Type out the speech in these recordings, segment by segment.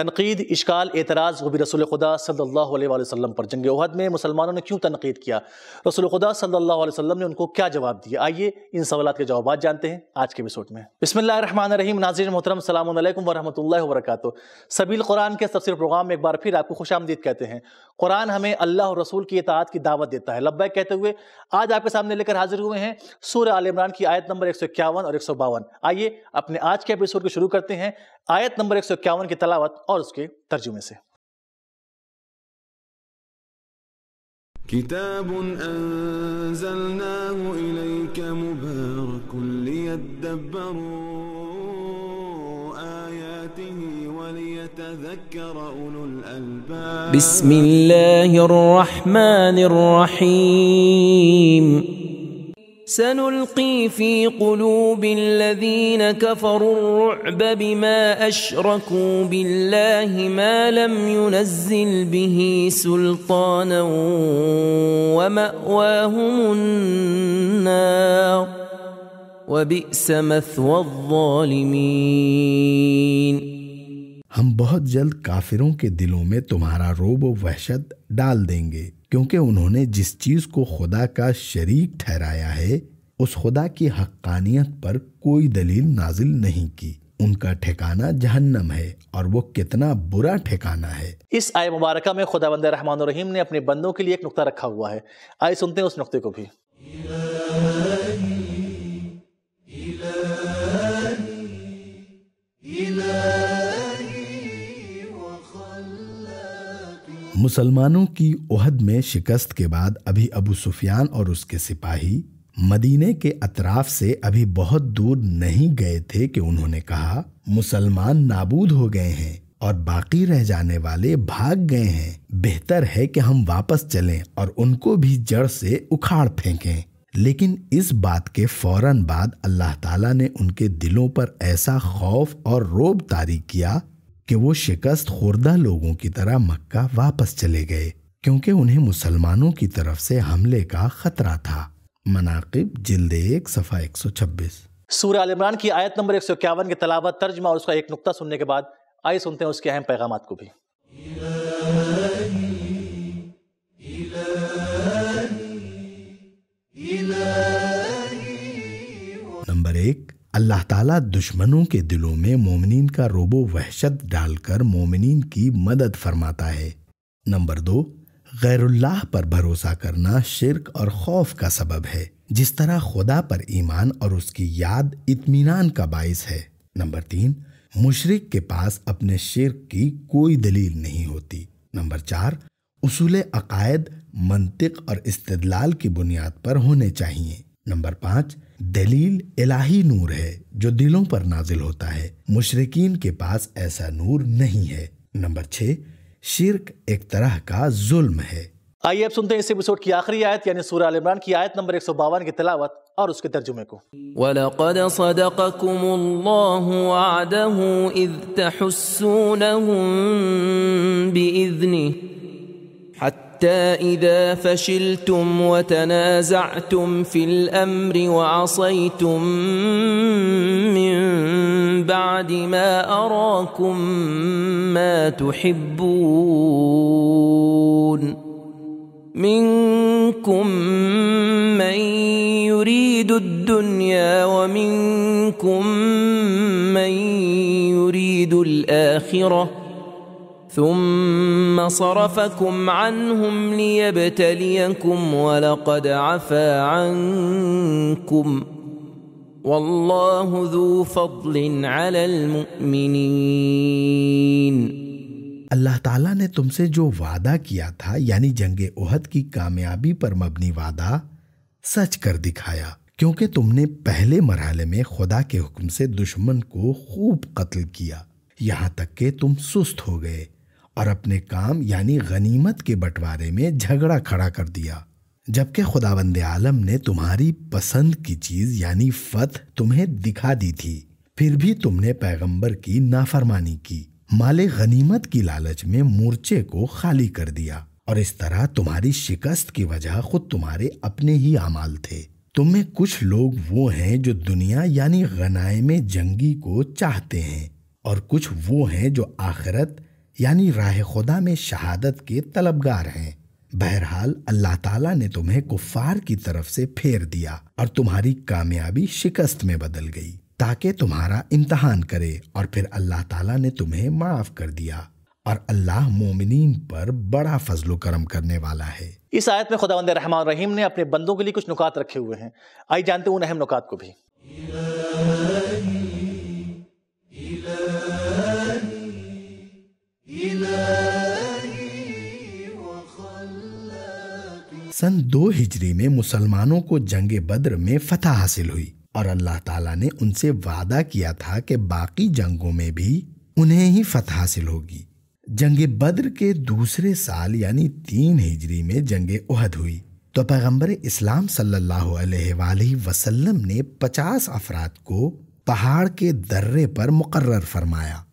तनकीद इशकाल एतराज़ भी रसूल खुदा सल्ला वसम पर जंग वहद में मुसलमानों ने क्यों तनकीद किया रसूल खुदा सल्ला वसम ने उनको क्या जवाब दिया आइए इन सवाल के जवाब जानते हैं आज के एपिसोड में रन रही नाजिर मोहतरम सलाम वरहमत वरक सबील कुरान के तफसर प्रोग्राम में एक बार फिर आपको खुश आमदीद कहते हैं कुरान हमें अल्लाह रसूल की इतात की दावत देता है लब्बैक कहते हुए आज आपके सामने लेकर हाजिर हुए हैं सूर्य आल इमरान की आयत नंबर एक सौ इक्यावन और एक सौ बावन आइए अपने आज के एपिसोड को शुरू करते हैं آیت نمبر 151 کی تلاوت اور اس کے ترجمے سے كتاب أنزلناه إليك مبارك ليدبروا آياته وليتذكر أولو الألباب بسم الله الرحمن الرحيم سنلقي في قلوب الذين كفروا الرعب بما أشركوا بالله ما لم ينزل به سلطانا ومأواهم النار وبئس مثوى الظالمين ہم بہت جلد کافروں کے دلوں میں تمہارا روب و وحشت ڈال دیں گے क्योंकि उन्होंने जिस चीज़ को खुदा का शरीक ठहराया है उस खुदा की हक्कानियत पर कोई दलील नाजिल नहीं की उनका ठिकाना जहन्नम है और वो कितना बुरा ठिकाना है इस आय मुबारक में खुदा बंद रहमान रहीम ने अपने बंदों के लिए एक नुकता रखा हुआ है आए सुनते हैं उस नुकते को भी मुसलमानों की ओहद में शिकस्त के बाद अभी अबू सुफियान और उसके सिपाही मदीने के अतराफ से अभी बहुत दूर नहीं गए थे कि उन्होंने कहा मुसलमान नाबूद हो गए हैं और बाकी रह जाने वाले भाग गए हैं बेहतर है कि हम वापस चलें और उनको भी जड़ से उखाड़ फेंकें लेकिन इस बात के फौरन बाद अल्लाह ताला ने उनके दिलों पर ऐसा खौफ और रोब तारी किया कि वो शिकस्त खुर्दा लोगों की तरह मक्का वापस चले गए क्योंकि उन्हें मुसलमानों की तरफ से हमले का खतरा था मनाकिब जिल्द एक सफ़ा एक सौ छब्बीस सूर्य इमरान की आयत नंबर एक सौ इक्यावन की तलावत तर्जमा और उसका एक नुकता सुनने के बाद आइए सुनते हैं उसके अहम पैगाम को भी अल्लाह ताला दुश्मनों के दिलों में मोमिन का रोबो वहशत डालकर मोमिन की मदद फरमाता है नंबर दो गैरुल्लाह पर भरोसा करना शिरक और खौफ का सबब है जिस तरह खुदा पर ईमान और उसकी याद इतमान का बायस है नंबर तीन मुशरक के पास अपने शिरक की कोई दलील नहीं होती नंबर चार उसूल अकायद मंतिक और इस्तलाल की बुनियाद पर होने चाहिए नंबर पाँच दलील इलाही नूर है जो दिलों पर नाजिल होता है मुशरकिन के पास ऐसा नूर नहीं है नंबर छः शिरक एक तरह का जुल्म है आइए अब सुनते हैं इस एपिसोड की आखिरी आयत यानी सूर्य आल इमरान की आयत नंबर एक सौ बावन की तलावत और उसके तर्जुमे को वलकद सदककुमुल्लाहु वअदहु इज़ तहुस्सूनहुम बिइज़निही حتى إذا فشلتم وتنازعتم في الأمر وعصيتم من بعد ما أراكم ما تحبون منكم من يريد الدنيا ومنكم من يريد الآخرة ثم صرفكم عنهم ليبتليكم ولقد عفا عنكم والله ذو فضل على المؤمنين अल्लाह ताला ने तुमसे जो वादा किया था यानी जंग ओहद की कामयाबी पर मबनी वादा सच कर दिखाया क्योंकि तुमने पहले मरहले में खुदा के हुक्म से दुश्मन को खूब कत्ल किया यहाँ तक कि तुम सुस्त हो गए और अपने काम यानी गनीमत के बंटवारे में झगड़ा खड़ा कर दिया जबकि खुदावंद आलम ने तुम्हारी पसंद की चीज यानी फत तुम्हें दिखा दी थी फिर भी तुमने पैगंबर की नाफरमानी की माले गनीमत की लालच में मोर्चे को खाली कर दिया और इस तरह तुम्हारी शिकस्त की वजह खुद तुम्हारे अपने ही अमाल थे तुम में कुछ लोग वो हैं जो दुनिया यानी गनाए में जंगी को चाहते हैं और कुछ वो हैं जो आखिरत यानी राह खुदा में शहादत के तलबगार हैं बहरहाल अल्लाह ताला ने तुम्हें कुफार की तरफ से फेर दिया और तुम्हारी कामयाबी शिकस्त में बदल गई ताकि तुम्हारा इम्तहान करे और फिर अल्लाह ताला ने तुम्हें माफ कर दिया और अल्लाह मोमिनीन पर बड़ा फजलो करम करने वाला है इस आयत में खुदा रहमान रहीम ने अपने बंदों के लिए कुछ नुकात रखे हुए हैं आई जानते उन अहम नुकात को भी सन दो हिजरी में मुसलमानों को जंग बद्र में फतह हासिल हुई और अल्लाह ताला ने उनसे वादा किया था कि बाकी जंगों में भी उन्हें ही फतह हासिल होगी जंग बद्र के दूसरे साल यानी तीन हिजरी में जंग उहद हुई तो पैगम्बर इस्लाम सल्लल्लाहु अलैहि वसल्लम ने पचास अफराद को पहाड़ के दर्रे पर मुकर्र फरमाया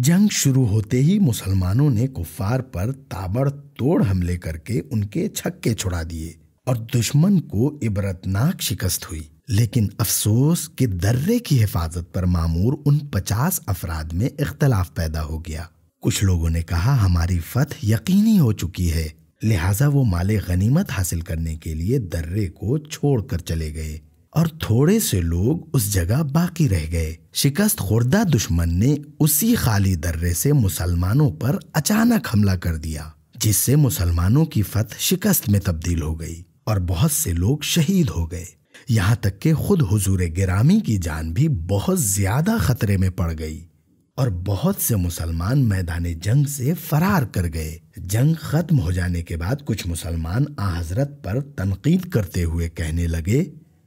जंग शुरू होते ही मुसलमानों ने कुफार पर ताबड़तोड़ हमले करके उनके छक्के छुड़ा दिए और दुश्मन को इबरतनाक शिकस्त हुई लेकिन अफसोस कि दर्रे की हिफाजत पर मामूर उन पचास अफराद में इख्तलाफ पैदा हो गया कुछ लोगों ने कहा हमारी फतह यकीनी हो चुकी है लिहाजा वो माले गनीमत हासिल करने के लिए दर्रे को छोड़कर चले गए और थोड़े से लोग उस जगह बाकी रह गए शिकस्त खुर्दा दुश्मन ने उसी खाली दर्रे से मुसलमानों पर अचानक हमला कर दिया जिससे मुसलमानों की फत शिकस्त में तब्दील हो गई और बहुत से लोग शहीद हो गए यहाँ तक के खुद हुजूर गिरामी की जान भी बहुत ज्यादा खतरे में पड़ गई और बहुत से मुसलमान मैदान जंग से फरार कर गए जंग खत्म हो जाने के बाद कुछ मुसलमान आ हजरत पर तनकीद करते हुए कहने लगे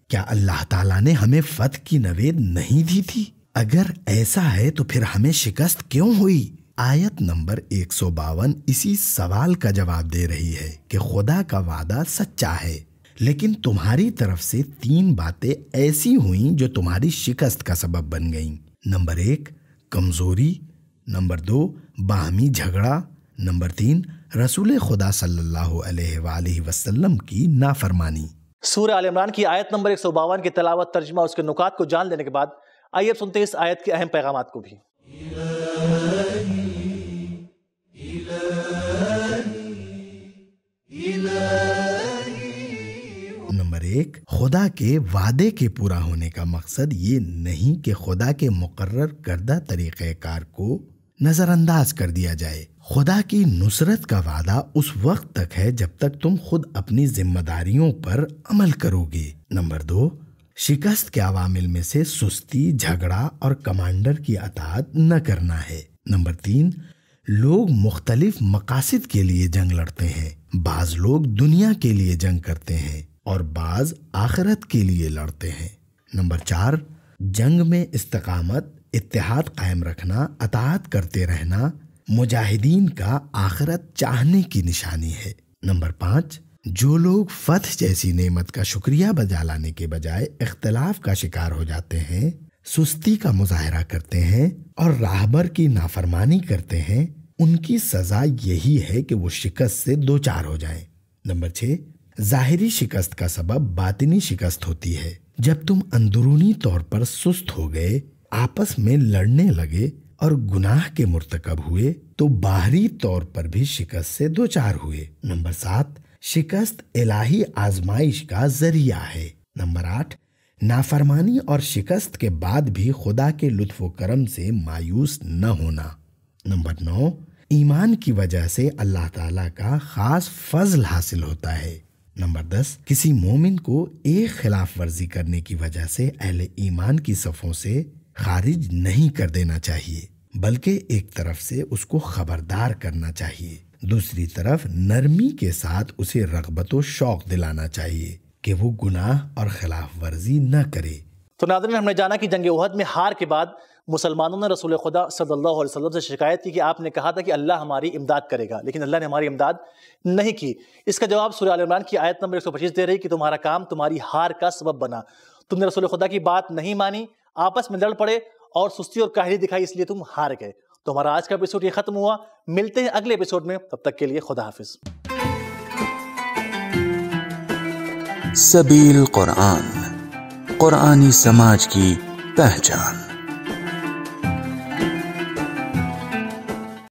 क्या अल्लाह ताला ने हमें फत की नवेद नहीं दी थी अगर ऐसा है तो फिर हमें शिकस्त क्यों हुई आयत नंबर एक सौ बावन इसी सवाल का जवाब दे रही है कि खुदा का वादा सच्चा है लेकिन तुम्हारी तरफ से तीन बातें ऐसी हुई जो तुम्हारी शिकस्त का सबब बन गईं नंबर एक कमज़ोरी नंबर दो बाहमी झगड़ा नंबर तीन रसूल खुदा सल्लल्लाहु अलैहि वसल्लम की नाफरमानी सूर्य आल इमरान की आयत नंबर एक सौ बावन की तलावत तर्जमा उसके नुकात को जान लेने के बाद आइए अब सुनते हैं इस आयत के अहम पैगाम को भी नंबर एक खुदा के वादे के पूरा होने का मकसद ये नहीं कि खुदा के मुकर्र करदा तरीकेकार को नज़रअंदाज कर दिया जाए खुदा की नुसरत का वादा उस वक्त तक है जब तक तुम खुद अपनी जिम्मेदारियों पर अमल करोगे नंबर दो शिकस्त के अवामिल में से सुस्ती झगड़ा और कमांडर की अतात न करना है नंबर तीन लोग मुख्तलिफ मकासद के लिए जंग लड़ते हैं बाज लोग दुनिया के लिए जंग करते हैं और बाज आखरत के लिए लड़ते हैं नंबर चार जंग में इस्तकामत इतिहाद कायम रखना अतात करते रहना मुजाहिदीन का आखरत चाहने की निशानी है नंबर पाँच जो लोग फतह जैसी नेमत का शुक्रिया बजा लाने के बजाय इख्तलाफ का शिकार हो जाते हैं सुस्ती का मुजाहरा करते हैं और राहबर की नाफरमानी करते हैं उनकी सजा यही है कि वो शिकस्त से दो चार हो जाए नंबर छः जाहिरी शिकस्त का सबब बातनी शिकस्त होती है जब तुम अंदरूनी तौर पर सुस्त हो गए आपस में लड़ने लगे और गुनाह के मुर्तकब हुए तो बाहरी तौर पर भी शिकस्त से दो चार हुए नंबर सात शिकस्त इलाही आजमाइश का जरिया है नंबर आठ नाफरमानी और शिकस्त के बाद भी खुदा के लुत्फ करम से मायूस न होना नंबर नौ ईमान की वजह से अल्लाह ताला का खास फजल हासिल होता है नंबर दस किसी मोमिन को एक खिलाफ वर्जी करने की वजह से अहले ईमान की सफ़ों से खारिज नहीं कर देना चाहिए बल्कि एक तरफ से उसको खबरदार करना चाहिए दूसरी तरफ नरमी के साथ उसे रगबत व शौक दिलाना चाहिए कि वो गुनाह और खिलाफ वर्जी न करे तो नादरन हमने जाना कि जंग उहद में हार के बाद मुसलमानों ने रसूल खुदा सल्लल्लाहु अलैहि वसल्लम से शिकायत की कि आपने कहा था कि अल्लाह हमारी इमदाद करेगा लेकिन अल्लाह ने हमारी इमदाद नहीं की इसका जवाब सूर्य की आयत नंबर एक सौ पच्चीस दे रही कि तुम्हारा काम तुम्हारी हार का सबब बना तुमने रसूल खुदा की बात नहीं मानी आपस में लड़ पड़े और सुस्ती और काहरी दिखाई इसलिए तुम हार गए तो हमारा आज का एपिसोड ये खत्म हुआ मिलते हैं अगले एपिसोड में तब तक के लिए खुदा हाफिज सबील कुरान कुरानी समाज की पहचान